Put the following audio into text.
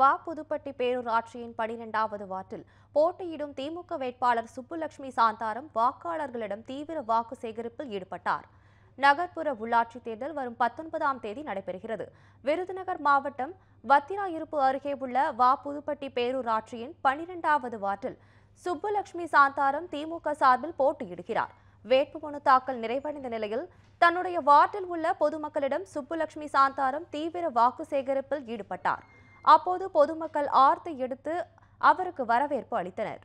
வா புதுப்பட்டி பேரூராட்சியின் பனிரெண்டாவது வார்டில் போட்டியிடும் திமுக வேட்பாளர் சுப்புலட்சுமி சாந்தாரம் வாக்காளர்களிடம் தீவிர வாக்கு சேகரிப்பில் ஈடுபட்டார் நகர்ப்புற உள்ளாட்சித் தேர்தல் வரும் பத்தொன்பதாம் தேதி நடைபெறுகிறது விருதுநகர் மாவட்டம் வத்திரா இருப்பு அருகே உள்ள வா புதுப்பட்டி பேரூராட்சியின் பனிரெண்டாவது வார்டில் சுப்புலட்சுமி சாந்தாரம் திமுக சார்பில் போட்டியிடுகிறார் வேட்புமனு தாக்கல் நிறைவடைந்த நிலையில் தன்னுடைய வார்டில் உள்ள பொதுமக்களிடம் சுப்புலட்சுமி சாந்தாரம் தீவிர வாக்கு சேகரிப்பில் ஈடுபட்டார் அப்போது பொதுமக்கள் ஆர்த்தி எடுத்து அவருக்கு வரவேற்பு அளித்தனர்